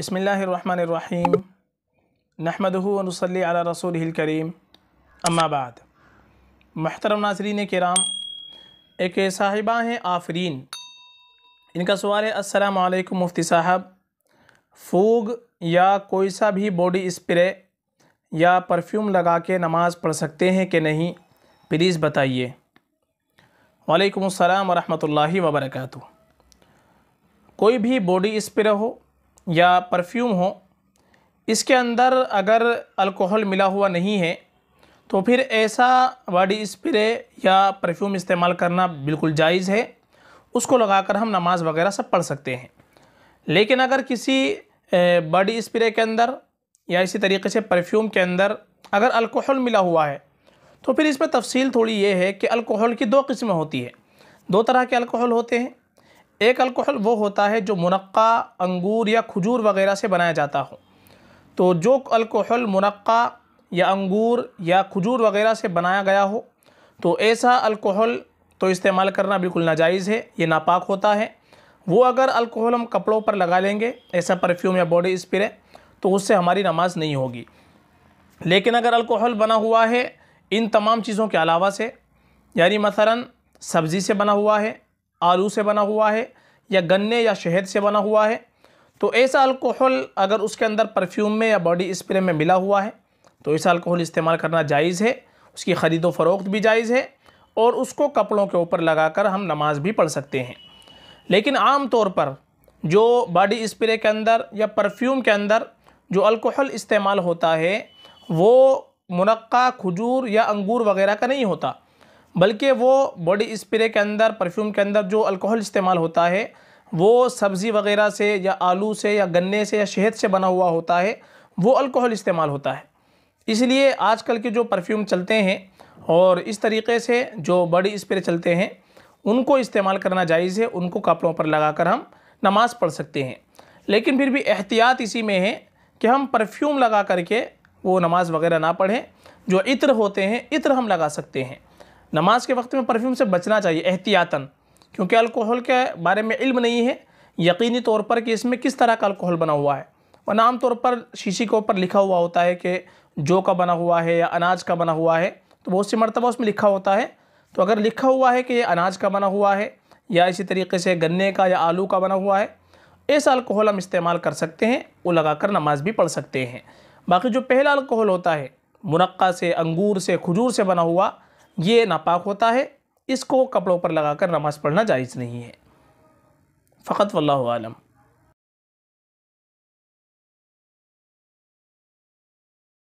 बसमीम नहमदूनसली रसूल करीम अम्माबाद महतरम नाजरीन कराम एक साहिबा हैं आफरीन इनका सवाल है अस्सलाम मुफ्ती साहब फूग या कोई सा भी बॉडी स्प्रे या परफ्यूम लगा के नमाज़ पढ़ सकते हैं कि नहीं प्लीज़ बताइए वालेकुम अस्सलाम वरहमतुल्लाहि वबरकatuh कोई भी बॉडी स्प्रे हो या परफ्यूम हो इसके अंदर अगर अल्कोहल मिला हुआ नहीं है तो फिर ऐसा बॉडी स्प्रे या परफ्यूम इस्तेमाल करना बिल्कुल जायज़ है उसको लगाकर हम नमाज़ वगैरह सब पढ़ सकते हैं लेकिन अगर किसी बॉडी स्प्रे के अंदर या इसी तरीके से परफ्यूम के अंदर अगर अल्कोहल मिला हुआ है तो फिर इसमें तफसील थोड़ी ये है कि अल्कोहल की दो किस्में होती है दो तरह के अल्कोहल होते हैं एक अल्कोहल वो होता है जो मुनक्का अंगूर या खजूर वगैरह से बनाया जाता हो तो जो अल्कोहल मुनक्का या अंगूर या खजूर वगैरह से बनाया गया हो तो ऐसा अल्कोहल तो इस्तेमाल करना बिल्कुल नाजायज़ है ये नापाक होता है वो अगर अल्कोहल हम कपड़ों पर लगा लेंगे ऐसा परफ्यूम या बॉडी स्प्रे तो उससे हमारी नमाज नहीं होगी लेकिन अगर अल्कोहल बना हुआ है इन तमाम चीज़ों के अलावा से यानी मसला सब्ज़ी से बना हुआ है आलू से बना हुआ है या गन्ने या शहद से बना हुआ है तो ऐसा अल्कोहल अगर उसके अंदर परफ्यूम में या बॉडी स्प्रे में मिला हुआ है तो ऐसा अल्कोहल इस्तेमाल करना जायज़ है उसकी ख़रीदो फरोख्त भी जायज़ है और उसको कपड़ों के ऊपर लगाकर हम नमाज भी पढ़ सकते हैं लेकिन आम तौर पर जो बॉडी स्प्रे के अंदर या परफ्यूम के अंदर जो अल्कोहल इस्तेमाल होता है वो मुनक्का खजूर या अंगूर वगैरह का नहीं होता बल्कि वो बॉडी स्प्रे के अंदर परफ्यूम के अंदर जो अल्कोहल इस्तेमाल होता है वो सब्ज़ी वगैरह से या आलू से या गन्ने से या शहद से बना हुआ होता है वो अल्कोहल इस्तेमाल होता है इसलिए आजकल के जो परफ्यूम चलते हैं और इस तरीके से जो बॉडी स्प्रे चलते हैं उनको इस्तेमाल करना जायज़ है उनको कपड़ों पर लगा कर हम नमाज़ पढ़ सकते हैं लेकिन फिर भी एहतियात इसी में है कि हम परफ्यूम लगा करके वो नमाज़ वगैरह ना पढ़ें जो इत्र होते हैं इत्र हम लगा सकते हैं नमाज के वक्त में परफ्यूम से बचना चाहिए एहतियातन क्योंकि अल्कोहल के बारे में इल्म नहीं है यकीनी तौर पर कि इसमें किस तरह का अल्कोहल बना हुआ है आम तौर पर शीशी के ऊपर लिखा हुआ होता है कि जौ का बना हुआ है या अनाज का बना हुआ है तो बहुत सी मरतबा उसमें लिखा होता है तो अगर लिखा हुआ है कि ये अनाज का बना हुआ है या इसी तरीके से गन्ने का या आलू का बना हुआ है ऐसा अल्कोहल हम इस्तेमाल कर सकते हैं वो लगा कर नमाज भी पढ़ सकते हैं बाकी जो पहला अल्कोहल होता है मुनक्का से अंगूर से खजूर से बना हुआ ये नापाक होता है इसको कपड़ों पर लगाकर नमाज़ पढ़ना जायज़ नहीं है फ़कत वल्लम